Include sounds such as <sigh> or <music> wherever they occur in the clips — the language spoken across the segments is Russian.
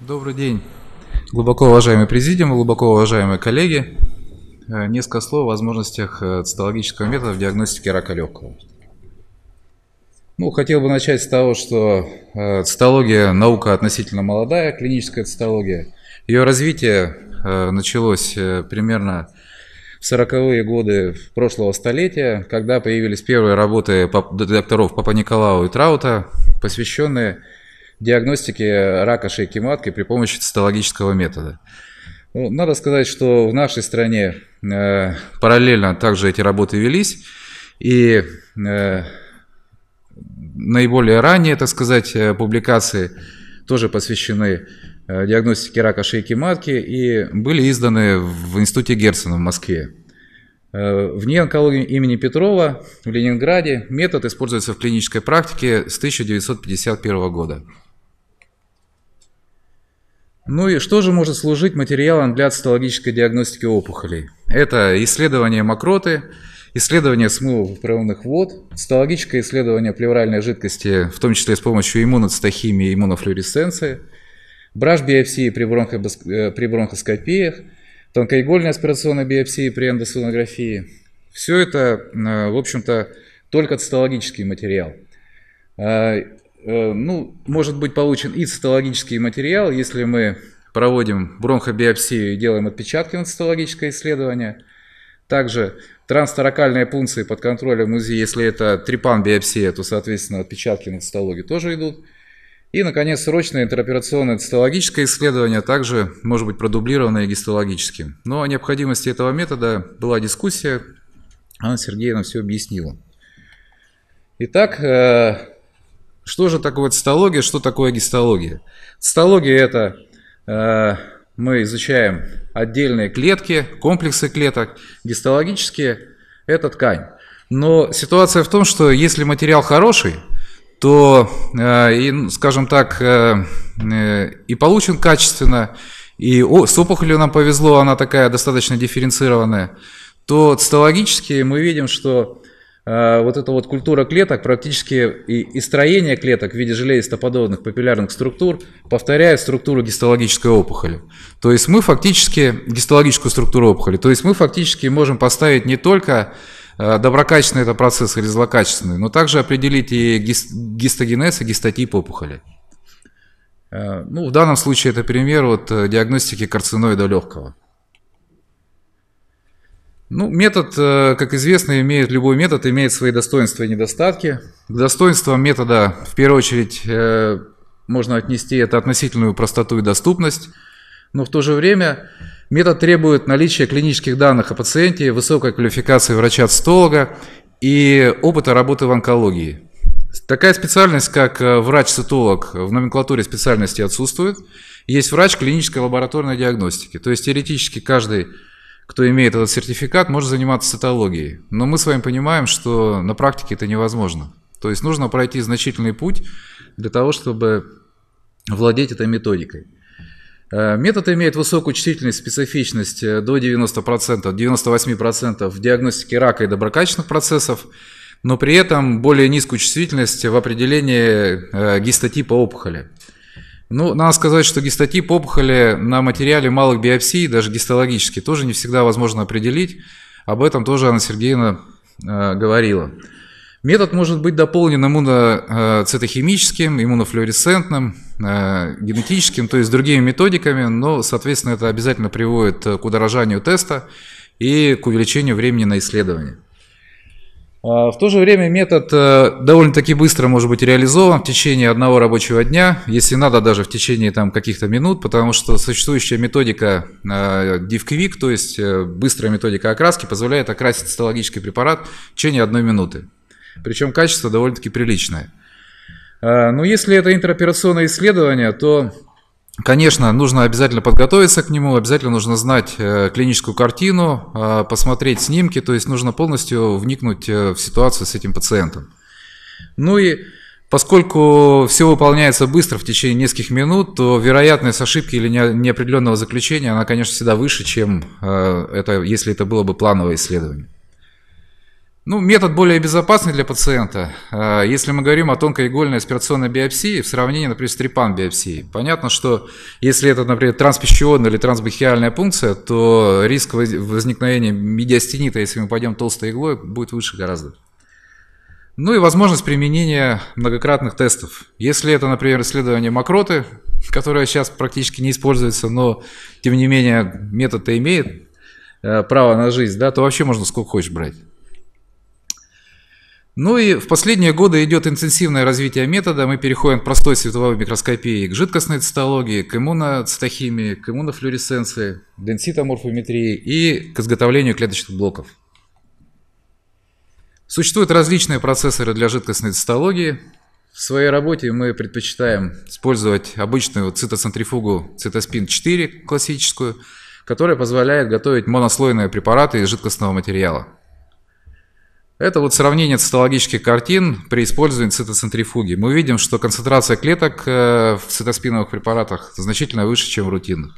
Добрый день, глубоко уважаемый президиум, глубоко уважаемые коллеги. Э, несколько слов о возможностях э, цитологического метода в диагностике рака легкого. Ну, хотел бы начать с того, что э, цитология – наука относительно молодая, клиническая цитология. Ее развитие началось примерно в 40-е годы прошлого столетия, когда появились первые работы докторов Папа Николау и Траута, посвященные диагностики рака шейки матки при помощи цитологического метода. Ну, надо сказать, что в нашей стране э, параллельно также эти работы велись, и э, наиболее ранние, так сказать, э, публикации тоже посвящены э, диагностике рака шейки матки и были изданы в Институте Герцена в Москве. Э, в неонкологии имени Петрова в Ленинграде метод используется в клинической практике с 1951 года. Ну и что же может служить материалом для цитологической диагностики опухолей? Это исследование мокроты, исследование смыва поправленных вод, цитологическое исследование плевральной жидкости, в том числе с помощью иммуноцитохимии и иммунофлюоресценции, браж-биопсии при, бронхо, э, при бронхоскопиях, тонкоигольной аспирационной биопсии при эндосонографии. Все это, э, в общем-то, только цитологический материал. Э, Э, ну, может быть получен и цитологический материал, если мы проводим бронхобиопсию и делаем отпечатки на цитологическое исследование. Также транстаракальные пункции под контролем УЗИ, если это трепан-биопсия, то, соответственно, отпечатки на цитологии тоже идут. И, наконец, срочное интероперационное цитологическое исследование также может быть продублировано и гистологическим. Но о необходимости этого метода была дискуссия, Анна Сергеевна все объяснила. Итак, э, что же такое цитология, что такое гистология? Цитология – это э, мы изучаем отдельные клетки, комплексы клеток. Гистологические – это ткань. Но ситуация в том, что если материал хороший, то, э, и, ну, скажем так, э, э, и получен качественно, и о, с опухолью нам повезло, она такая достаточно дифференцированная, то цитологически мы видим, что Э, вот эта вот культура клеток, практически и, и строение клеток в виде желеистоподобных папиллярных структур повторяет структуру гистологической опухоли. То есть мы фактически, гистологическую структуру опухоли, то есть мы фактически можем поставить не только э, доброкачественный это процесс или злокачественный, но также определить и гистогенез, и гистотип опухоли. Э, ну, в данном случае это пример вот диагностики карциноида легкого. Ну, метод, э, как известно, имеет, любой метод имеет свои достоинства и недостатки. К достоинствам метода, в первую очередь, э, можно отнести это относительную простоту и доступность, но в то же время метод требует наличия клинических данных о пациенте, высокой квалификации врача-цитолога и опыта работы в онкологии. Такая специальность, как э, врач-цитолог, в номенклатуре специальности отсутствует. Есть врач клинической лабораторной диагностики. То есть теоретически каждый кто имеет этот сертификат, может заниматься цитологией. Но мы с вами понимаем, что на практике это невозможно. То есть нужно пройти значительный путь для того, чтобы владеть этой методикой. Э, метод имеет высокую чувствительность, специфичность э, до 90%, 98% в диагностике рака и доброкачественных процессов, но при этом более низкую чувствительность в определении э, гистотипа опухоли. Ну, надо сказать, что гистотип опухоли на материале малых биопсий, даже гистологически, тоже не всегда возможно определить. Об этом тоже Анна Сергеевна э, говорила. Метод может быть дополнен иммуноцитохимическим, э, иммунофлюоресцентным, э, генетическим, то есть другими методиками, но, соответственно, это обязательно приводит к удорожанию теста и к увеличению времени на исследование. А, в то же время метод э, довольно-таки быстро может быть реализован в течение одного рабочего дня, если надо даже в течение там, каких-то минут, потому что существующая методика DivQuick, а, то есть э, быстрая методика окраски, позволяет окрасить цитологический препарат в течение одной минуты. Причем качество довольно-таки приличное. А, но если это интероперационное исследование, то Конечно, нужно обязательно подготовиться к нему, обязательно нужно знать э, клиническую картину, э, посмотреть снимки, то есть нужно полностью вникнуть э, в ситуацию с этим пациентом. Ну и поскольку все выполняется быстро в течение нескольких минут, то вероятность ошибки или неопределенного заключения, она, конечно, всегда выше, чем это, если это было бы плановое исследование. Ну, метод более безопасный для пациента. Э, если мы говорим о тонкой игольной аспирационной биопсии в сравнении, например, с трепан-биопсией, понятно, что если это, например, транспищеводная или трансбахиальная пункция, то риск возникновения медиастенита, если мы пойдем толстой иглой, будет выше гораздо. Ну и возможность применения многократных тестов. Если это, например, исследование мокроты, которое сейчас практически не используется, но тем не менее метод-то имеет э, право на жизнь, да, то вообще можно сколько хочешь брать. Ну и в последние годы идет интенсивное развитие метода. Мы переходим к простой световой микроскопии, к жидкостной цитологии, к иммуноцитохимии, к иммунофлюоресценции, денситоморфометрии и к изготовлению клеточных блоков. Существуют различные процессоры для жидкостной цитологии. В своей работе мы предпочитаем использовать обычную цитоцентрифугу цитоспин 4 классическую, которая позволяет готовить монослойные препараты из жидкостного материала. Это вот сравнение цитологических картин при использовании цитоцентрифуги. Мы видим, что концентрация клеток э, в цитоспиновых препаратах значительно выше, чем в рутинных.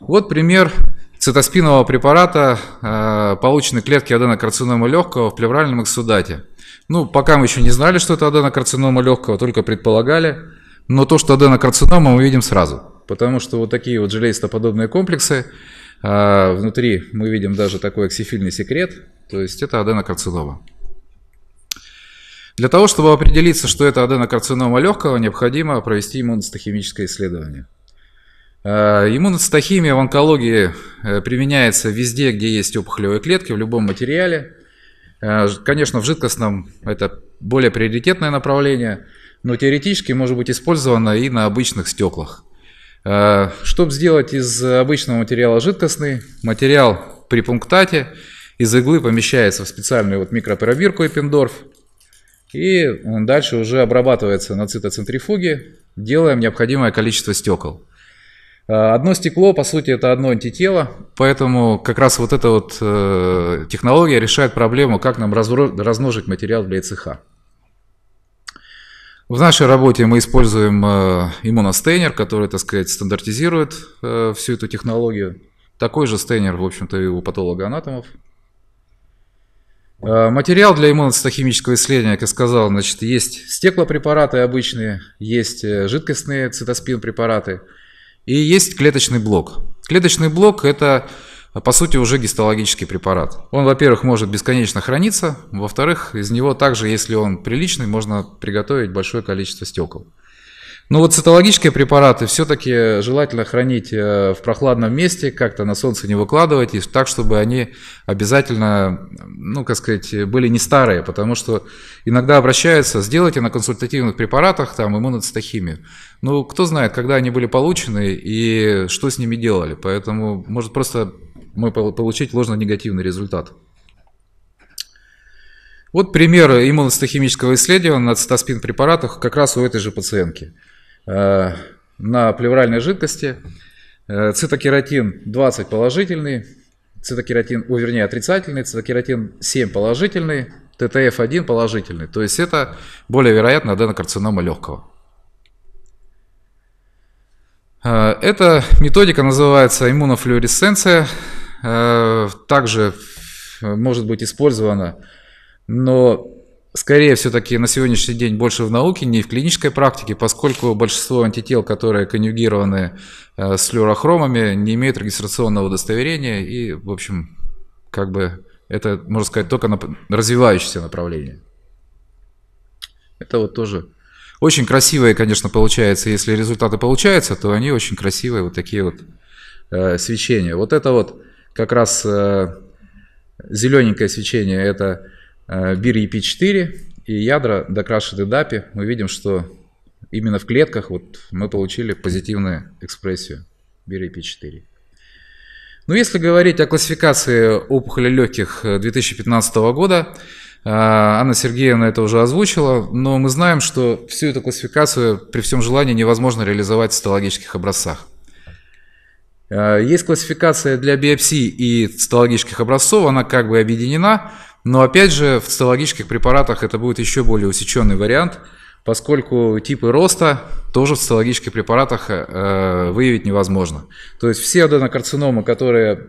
Вот пример цитоспинового препарата, э, полученной клетки аденокарцинома легкого в плевральном эксудате. Ну, пока мы еще не знали, что это аденокарцинома легкого, только предполагали. Но то, что аденокарцинома, мы видим сразу. Потому что вот такие вот железистоподобные комплексы, э, внутри мы видим даже такой оксифильный секрет, то есть это аденокарцинома. Для того, чтобы определиться, что это аденокарцинома легкого, необходимо провести иммуностохимическое исследование. Э, иммуностохимия в онкологии э, применяется везде, где есть опухолевые клетки, в любом материале. Э, конечно, в жидкостном это более приоритетное направление, но теоретически может быть использовано и на обычных стеклах. Чтобы сделать из обычного материала жидкостный, материал при пунктате – из иглы помещается в специальную вот микропробирку Эппендорф, и э, дальше уже обрабатывается на цитоцентрифуге, делаем необходимое количество стекол. Э, одно стекло, по сути, это одно антитело, поэтому как раз вот эта вот э, технология решает проблему, как нам размножить материал для ЦХ В нашей работе мы используем иммуностейнер, который, так сказать, стандартизирует всю эту технологию. Такой же стейнер, в общем-то, и у патологоанатомов. Э, материал для иммуностохимического исследования, как я сказал, значит, есть стеклопрепараты обычные, есть э, жидкостные цитоспин препараты и есть клеточный блок. Клеточный блок – это, по сути, уже гистологический препарат. Он, во-первых, может бесконечно храниться, во-вторых, из него также, если он приличный, можно приготовить большое количество стекол. Ну вот цитологические препараты все-таки желательно хранить э, в прохладном месте, как-то на солнце не выкладывать, и так, чтобы они обязательно, ну, как сказать, были не старые, потому что иногда обращаются, сделайте на консультативных препаратах там иммуноцитохимию. Ну, кто знает, когда они были получены и что с ними делали, поэтому может просто мы получить ложно-негативный результат. Вот пример иммуностохимического исследования на цитоспин препаратах как раз у этой же пациентки – Э, на плевральной жидкости. Э, цитокератин 20 положительный, цитокератин, о, вернее, отрицательный, цитокератин 7 положительный, ТТФ1 положительный. То есть это более вероятно аденокарцинома легкого. Э, эта методика называется иммунофлюоресценция. Также может быть использована, но скорее все-таки на сегодняшний день больше в науке, не в клинической практике, поскольку большинство антител, которые конъюгированы э, с люрохромами, не имеют регистрационного удостоверения и, в общем, как бы это, можно сказать, только на развивающееся направление. Это вот тоже очень красивые, конечно, получается. Если результаты получаются, то они очень красивые, вот такие вот э, свечения. Вот это вот как раз э, зелененькое свечение, это бир э, EP4 и ядра докрашены DAPI, а мы видим, что именно в клетках вот мы получили позитивную экспрессию бир EP4. Ну, если говорить о классификации опухоли легких 2015 э, года, э, Анна Сергеевна это уже озвучила, но мы знаем, что всю эту классификацию при всем желании невозможно реализовать в цитологических образцах. Э, есть классификация для биопсий и цитологических образцов, она как бы объединена, но опять же в цитологических препаратах это будет еще более усеченный вариант, поскольку типы роста тоже в цитологических препаратах э, выявить невозможно. То есть все аденокарциномы, которые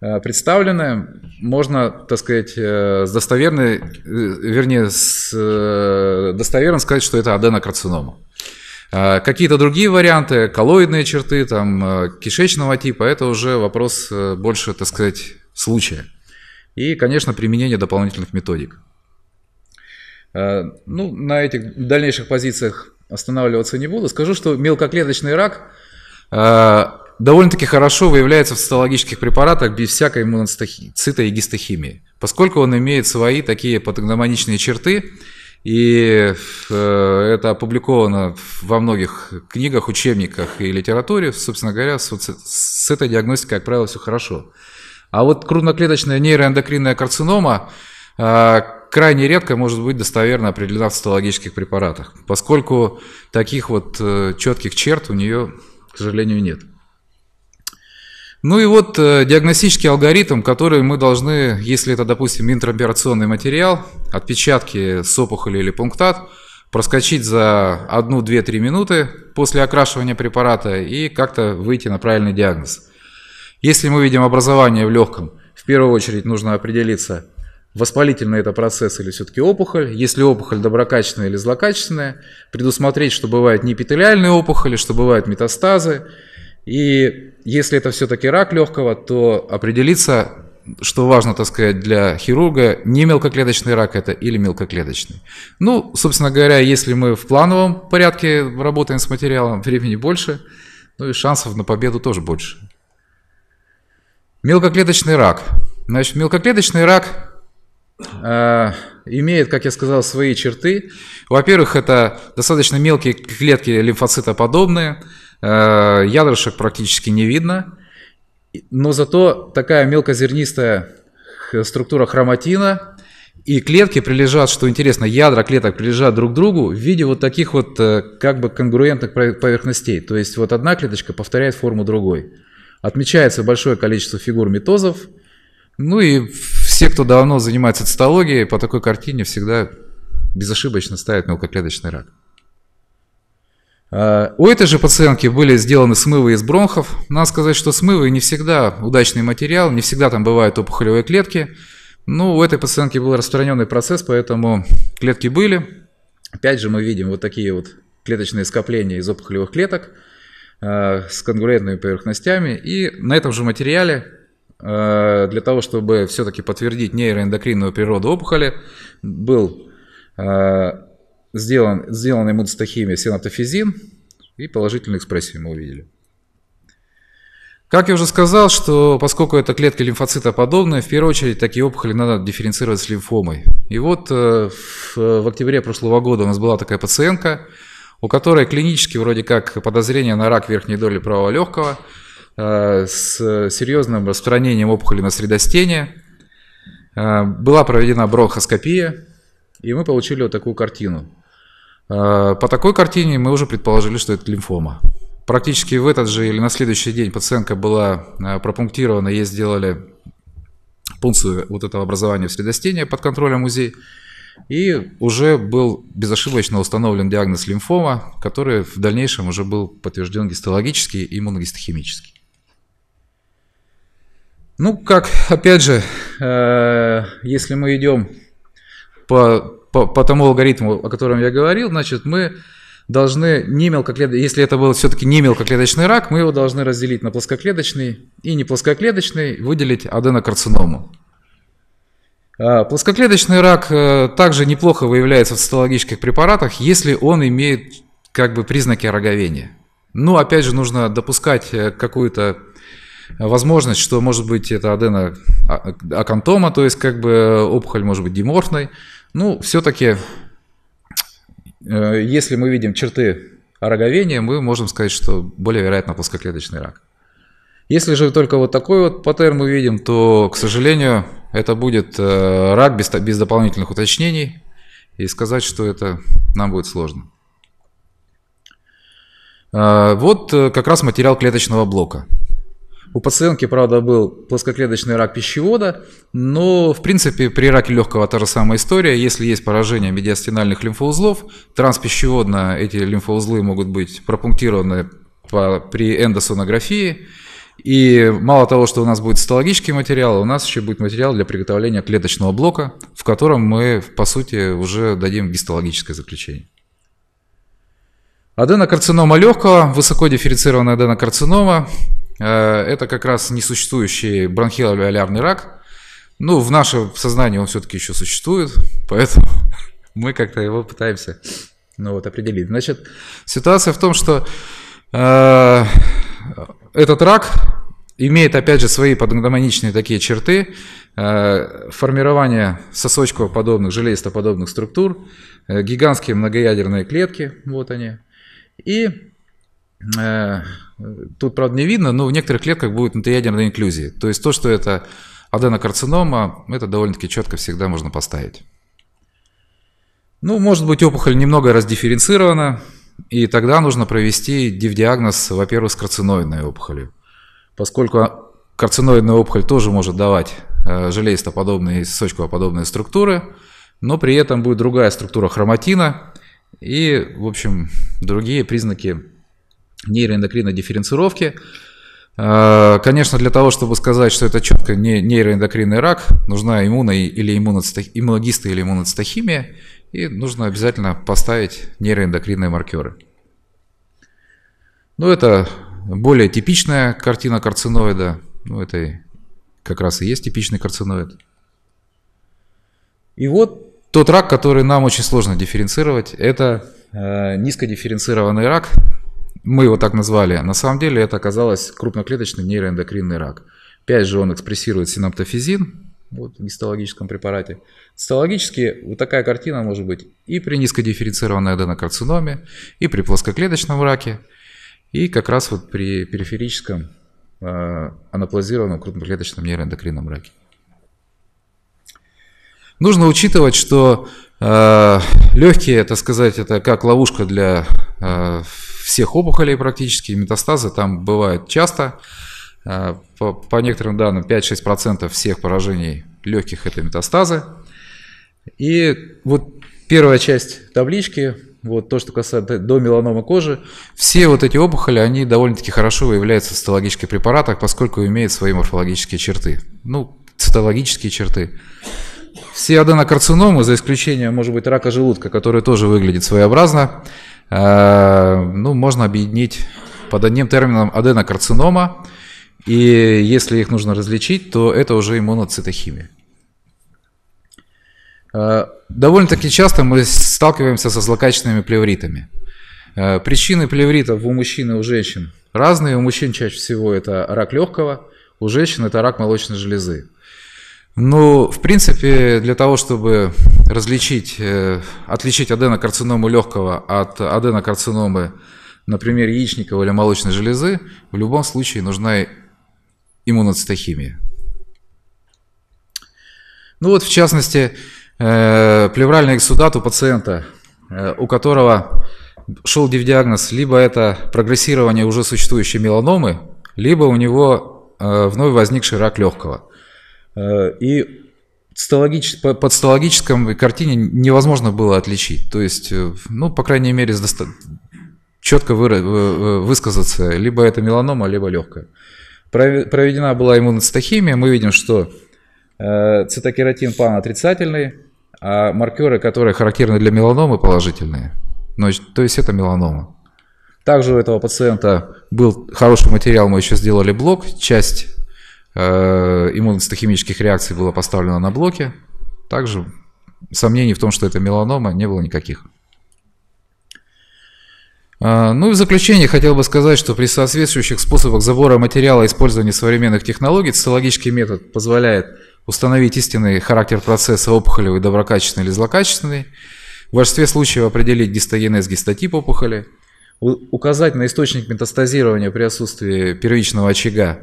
э, представлены, можно, так сказать, с достоверной, вернее, с достоверно сказать, что это аденокарцинома. А, какие-то другие варианты, коллоидные черты, там, а, кишечного типа, это уже вопрос э, больше, так сказать, случая. И, конечно, применение дополнительных методик. А, ну, на этих дальнейших позициях останавливаться не буду. Скажу, что мелкоклеточный рак довольно-таки хорошо выявляется в цитологических препаратах без всякой иммуноцито- и гистохимии, поскольку он имеет свои такие патогномоничные черты, и э, это опубликовано во многих книгах, учебниках и литературе. Собственно говоря, с, с этой диагностикой, как правило, все хорошо. А вот крупноклеточная нейроэндокринная карцинома э, крайне редко может быть достоверно определена в цитологических препаратах, поскольку таких вот э, четких черт у нее, к сожалению, нет. Ну и вот э, диагностический алгоритм, который мы должны, если это, допустим, интраоперационный материал, отпечатки с опухоли или пунктат, проскочить за 1-2-3 минуты после окрашивания препарата и как-то выйти на правильный диагноз. Если мы видим образование в легком, в первую очередь нужно определиться, воспалительный это процесс или все-таки опухоль. Если опухоль доброкачественная или злокачественная, предусмотреть, что бывают не эпителиальные опухоли, что бывают метастазы, и если это все-таки рак легкого, то определиться, что важно, так сказать, для хирурга, не мелкоклеточный рак это или мелкоклеточный. Ну, собственно говоря, если мы в плановом порядке работаем с материалом, времени больше, ну и шансов на победу тоже больше. Мелкоклеточный рак. Значит, мелкоклеточный рак э, имеет, как я сказал, свои черты. Во-первых, это достаточно мелкие клетки лимфоцитоподобные. подобные Э, ядрышек практически не видно, но зато такая мелкозернистая структура хроматина и клетки прилежат, что интересно, ядра клеток прилежат друг к другу в виде вот таких вот э, как бы конгруентных поверхностей. То есть вот одна клеточка повторяет форму другой. Отмечается большое количество фигур метозов, Ну и все, кто давно занимается цитологией, по такой картине всегда безошибочно ставят мелкоклеточный рак. А, у этой же пациентки были сделаны смывы из бронхов. Надо сказать, что смывы не всегда удачный материал, не всегда там бывают опухолевые клетки. Но ну, у этой пациентки был распространенный процесс, поэтому клетки были. Опять же мы видим вот такие вот клеточные скопления из опухолевых клеток а, с конгруентными поверхностями. И на этом же материале а, для того, чтобы все-таки подтвердить нейроэндокринную природу опухоли, был сделан, сделан ему иммуностохимия синаптофизин и положительную экспрессию мы увидели. Как я уже сказал, что поскольку это клетки лимфоцита в первую очередь такие опухоли надо дифференцировать с лимфомой. И вот э, э, в октябре прошлого года у нас была такая пациентка, у которой клинически вроде как подозрение на рак верхней доли правого легкого э, с серьезным распространением опухоли на средостение. Была проведена бронхоскопия, и мы получили вот такую картину. Э, по такой картине мы уже предположили, что это лимфома. Практически в этот же или на следующий день пациентка была э, пропунктирована, ей сделали пункцию вот этого образования в следостении под контролем УЗИ. И уже был безошибочно установлен диагноз лимфома, который в дальнейшем уже был подтвержден гистологически и иммуногистохимически. Ну, как, опять же, э, если мы идем по по, по тому алгоритму, о котором я говорил, значит, мы должны не мелкоклеточный, если это был все-таки не мелкоклеточный рак, мы его должны разделить на плоскоклеточный и не плоскоклеточный, выделить аденокарциному. А плоскоклеточный рак э, также неплохо выявляется в цитологических препаратах, если он имеет как бы признаки роговения. Но опять же, нужно допускать э, какую-то возможность, что может быть это адена то есть как бы э, опухоль может быть диморфной, ну, все-таки, э, если мы видим черты роговения, мы можем сказать, что более вероятно плоскоклеточный рак. Если же только вот такой вот паттерн мы видим, то, к сожалению, это будет э, рак без, без дополнительных уточнений, и сказать, что это нам будет сложно. Э, вот как раз материал клеточного блока – у пациентки, правда, был плоскоклеточный рак пищевода, но, в принципе, при раке легкого та же самая история. Если есть поражение медиастинальных лимфоузлов, транспищеводно эти лимфоузлы могут быть пропунктированы по, при эндосонографии. И мало того, что у нас будет цитологический материал, у нас еще будет материал для приготовления клеточного блока, в котором мы, по сути, уже дадим гистологическое заключение. Аденокарцинома легкого, высоко дифференцированная аденокарцинома, Э, это как раз несуществующий бронхиолярный рак. Ну, в нашем сознании он все-таки еще существует, поэтому <laughs> мы как-то его пытаемся ну, вот, определить. Значит, ситуация в том, что э, этот рак имеет, опять же, свои подгномоничные такие черты, э, формирование сосочково-подобных, железистоподобных структур, э, гигантские многоядерные клетки, вот они, и Э, тут, правда, не видно, но в некоторых клетках будет внутриядерная инклюзия. То есть то, что это аденокарцинома, это довольно-таки четко всегда можно поставить. Ну, может быть, опухоль немного раздифференцирована, и тогда нужно провести дивдиагноз, во-первых, с карциноидной опухолью. Поскольку карциноидная опухоль тоже может давать э, желеистоподобные и сосочковоподобные структуры, но при этом будет другая структура хроматина и, в общем, другие признаки нейроэндокринной дифференцировки. А, конечно, для того, чтобы сказать, что это четко не нейроэндокринный рак, нужна иммуно или иммуногиста или иммуноцитохимия, и нужно обязательно поставить нейроэндокринные маркеры. Ну, это более типичная картина карциноида. Ну, это как раз и есть типичный карциноид. И вот тот рак, который нам очень сложно дифференцировать, это э, низкодифференцированный рак, мы его так назвали. На самом деле это оказалось крупноклеточный нейроэндокринный рак. Опять же он экспрессирует синаптофизин, вот, в гистологическом препарате. Цитологически вот такая картина может быть и при низкодифференцированной аденокарциноме, и при плоскоклеточном раке, и как раз вот при периферическом э, анаплазированном крупноклеточном нейроэндокринном раке. Нужно учитывать, что э, а, легкие, это сказать, это как ловушка для э, всех опухолей практически, метастазы там бывают часто. Э, по, по некоторым данным, 5-6% всех поражений легких – это метастазы. И вот первая часть таблички, вот то, что касается до меланома кожи, все вот эти опухоли, они довольно-таки хорошо выявляются в цитологических препаратах, поскольку имеют свои морфологические черты. Ну, цитологические черты. Все аденокарциномы, за исключением, может быть, рака желудка, который тоже выглядит своеобразно, а, ну, можно объединить под одним термином аденокарцинома, и если их нужно различить, то это уже иммуноцитохимия. А, довольно-таки часто мы сталкиваемся со злокачественными плевритами. А, причины плевритов у мужчин и у женщин разные. У мужчин чаще всего это рак легкого, у женщин это рак молочной железы. Ну, в принципе, для того, чтобы различить, э, отличить аденокарциному легкого от аденокарциномы, например, яичниковой или молочной железы, в любом случае нужна иммуноцитохимия. Ну вот, в частности, э, плевральный эксудат у пациента, э, у которого шел диагноз, либо это прогрессирование уже существующей меланомы, либо у него вновь возникший рак легкого – Э, и стологич... под стологическом картине невозможно было отличить. То есть, э, ну, по крайней мере, доста... четко выра... Э, высказаться. Либо это меланома, либо легкая. Проведена была иммуноцитохимия. Мы видим, что цитокератин пан отрицательный, а маркеры, которые характерны для меланомы, положительные. то есть это меланома. Также у этого пациента был хороший материал, мы еще сделали блок, часть Э, иммуностохимических реакций было поставлено на блоке. Также сомнений в том, что это меланома, не было никаких. Э, ну и в заключение хотел бы сказать, что при соответствующих способах забора материала и использования современных технологий цитологический метод позволяет установить истинный характер процесса опухолевый, доброкачественный или злокачественный, в большинстве случаев определить гистогенез гистотип опухоли, указать на источник метастазирования при отсутствии первичного очага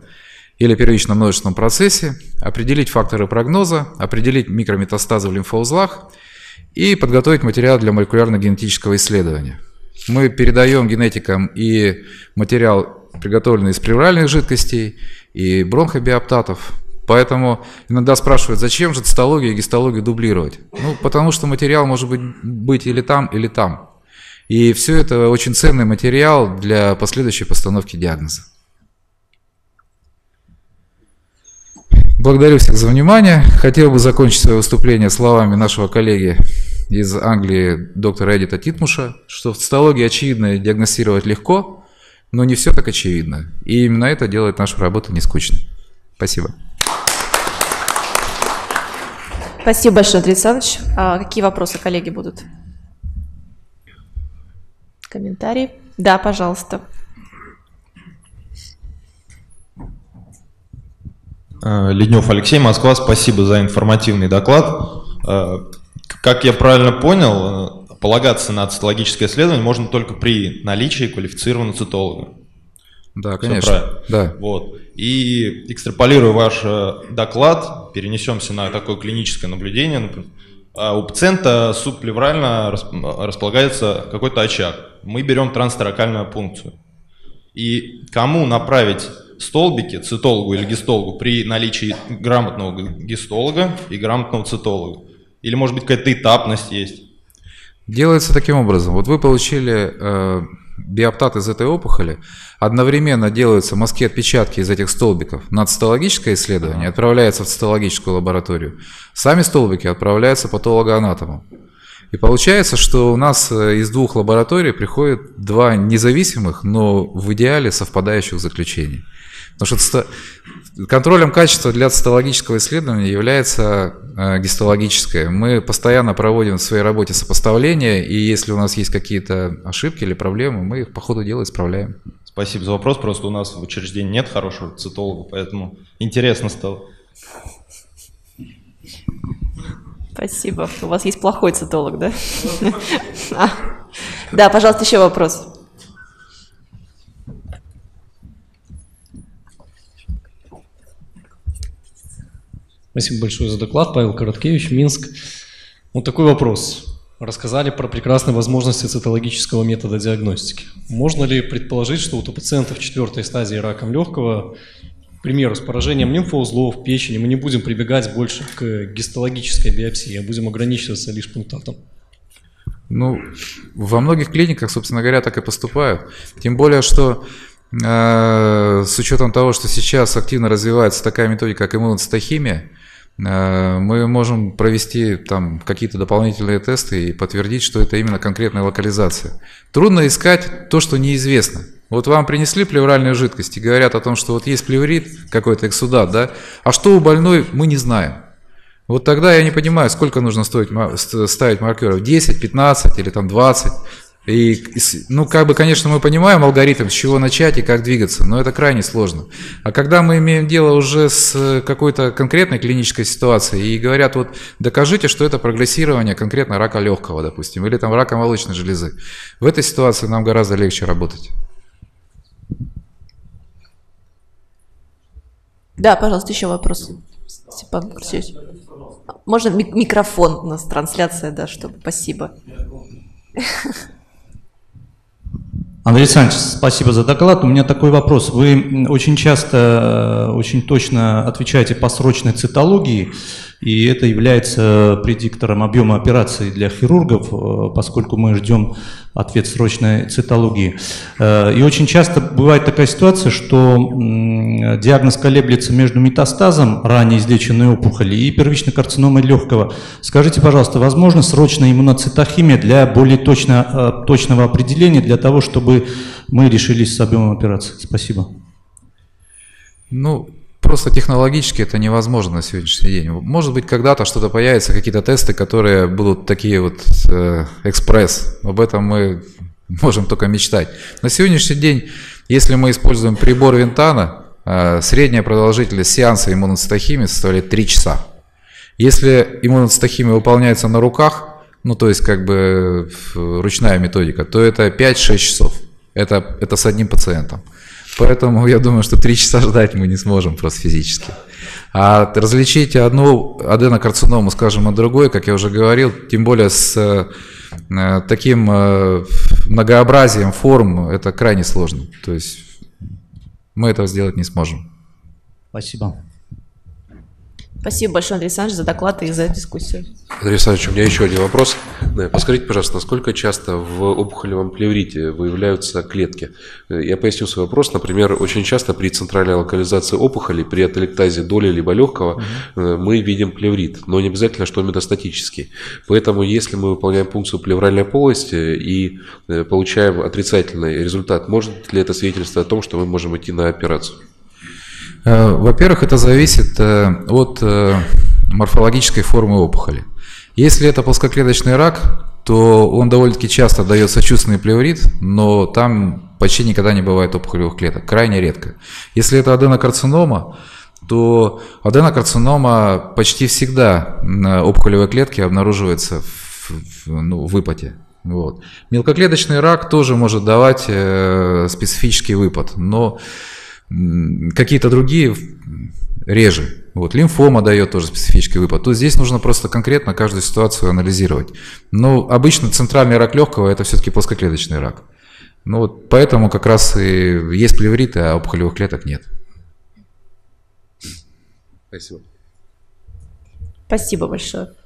или первичном множественном процессе, определить факторы прогноза, определить микрометастазы в лимфоузлах и подготовить материал для молекулярно-генетического исследования. Мы передаем генетикам и материал, приготовленный из плевральных жидкостей и бронхобиоптатов. Поэтому иногда спрашивают, зачем же цитологию и гистологию дублировать? Ну, потому что материал может быть, быть или там, или там. И все это очень ценный материал для последующей постановки диагноза. Благодарю всех за внимание. Хотел бы закончить свое выступление словами нашего коллеги из Англии доктора Эдита Титмуша, что в цитологии очевидно диагностировать легко, но не все так очевидно. И именно это делает нашу работу нескучной. Спасибо. Спасибо большое, Андрей Александрович. А какие вопросы, коллеги, будут? Комментарии? Да, пожалуйста. Э, Леднев Алексей, Москва, спасибо за информативный доклад. Э, как я правильно понял, э, полагаться на цитологическое исследование можно только при наличии квалифицированного цитолога. Да, конечно. Да. Вот. И экстраполируя ваш доклад, перенесемся на такое клиническое наблюдение. А у пациента субплеврально располагается какой-то очаг. Мы берем транссторакальную пункцию. И кому направить столбики цитологу или гистологу при наличии грамотного гистолога и грамотного цитолога? Или, может быть, какая-то этапность есть? Делается таким образом. Вот вы получили э, биоптат из этой опухоли, одновременно делаются мазки отпечатки из этих столбиков на цитологическое исследование, отправляется в цитологическую лабораторию. Сами столбики отправляются патологоанатому. И получается, что у нас э, из двух лабораторий приходят два независимых, но в идеале совпадающих заключений. Потому что контролем качества для цитологического исследования является э, гистологическое. Мы постоянно проводим в своей работе сопоставления, и если у нас есть какие-то ошибки или проблемы, мы их по ходу дела исправляем. Спасибо за вопрос. Просто у нас в учреждении нет хорошего цитолога, поэтому интересно стало. Спасибо. У вас есть плохой цитолог, да? Ну, <laughs> а. Да, пожалуйста, еще вопрос. Спасибо большое за доклад. Павел Короткевич, Минск. Вот такой вопрос. Рассказали про прекрасные возможности цитологического метода диагностики. Можно ли предположить, что вот у пациентов четвертой стадии раком легкого примеру, с поражением лимфоузлов, печени мы не будем прибегать больше к гистологической биопсии, а будем ограничиваться лишь пунктатом. Ну, во многих клиниках, собственно говоря, так и поступают. Тем более, что э, с учетом того, что сейчас активно развивается такая методика, как иммуноцитохимия, э, мы можем провести там какие-то дополнительные тесты и подтвердить, что это именно конкретная локализация. Трудно искать то, что неизвестно. Вот вам принесли плевральную жидкость и говорят о том, что вот есть плеврит, какой-то эксудат, да, а что у больной, мы не знаем. Вот тогда я не понимаю, сколько нужно стоить, ставить маркеров, 10, 15 или там 20. И, ну, как бы, конечно, мы понимаем алгоритм, с чего начать и как двигаться, но это крайне сложно. А когда мы имеем дело уже с э, какой-то конкретной клинической ситуацией и говорят, вот докажите, что это прогрессирование конкретно рака легкого, допустим, или там рака молочной железы, в этой ситуации нам гораздо легче работать. Да, пожалуйста, еще вопрос. Степан Можно микрофон у нас трансляция, да, чтобы. Спасибо. Андрей Александрович, спасибо за доклад. У меня такой вопрос. Вы очень часто, э, очень точно отвечаете по срочной цитологии. И это является предиктором объема операций для хирургов, э, поскольку мы ждем ответ срочной цитологии. Э, и очень часто бывает такая ситуация, что диагноз колеблется между метастазом ранее излеченной опухоли и первичной карциномой легкого. Скажите, пожалуйста, возможно срочная иммуноцитохимия для более точно, э, точного определения, для того, чтобы мы решились с объемом операции? Спасибо. Ну, Просто технологически это невозможно на сегодняшний день. Может быть, когда-то что-то появится, какие-то тесты, которые будут такие вот э, экспресс. Об этом мы <laughs> можем только мечтать. На сегодняшний день, если мы используем прибор Винтана, э, средняя продолжительность сеанса иммуноцитохимии составляет 3 часа. Если иммуноцитохимия выполняется на руках, ну то есть как бы ручная методика, то это 5-6 часов. Это, это с одним пациентом. Поэтому я думаю, что три часа ждать мы не сможем просто физически. А различить одну аденокарциному, скажем, от другой, как я уже говорил, тем более с э, таким э, многообразием форм, это крайне сложно. То есть мы этого сделать не сможем. Спасибо. Спасибо большое, Андрей Александрович, за доклад и за дискуссию. Андрей Александрович, у меня еще один вопрос. Э, подскажите, пожалуйста, насколько часто в опухолевом плеврите выявляются клетки? Э, я поясню свой вопрос. Например, очень часто при центральной локализации опухоли, при ателектазе доли либо легкого, угу. Э, мы видим плеврит, но не обязательно, что метастатический. Поэтому, если мы выполняем функцию плевральной полости и получаем отрицательный результат, может ли это свидетельство о том, что мы можем идти на операцию? Во-первых, это зависит от морфологической формы опухоли. Если это плоскоклеточный рак, то он довольно-таки часто дает сочувственный плеврит, но там почти никогда не бывает опухолевых клеток, крайне редко. Если это аденокарцинома, то аденокарцинома почти всегда опухолевой клетки обнаруживается в, в, ну, в выпаде. Вот. Мелкоклеточный рак тоже может давать э, специфический выпад, но какие-то другие реже. Вот лимфома дает тоже специфический выпад. Тут здесь нужно просто конкретно каждую ситуацию анализировать. Но обычно центральный рак легкого это все-таки плоскоклеточный рак. Ну вот поэтому как раз и есть плевриты, а опухолевых клеток нет. Спасибо. Спасибо большое.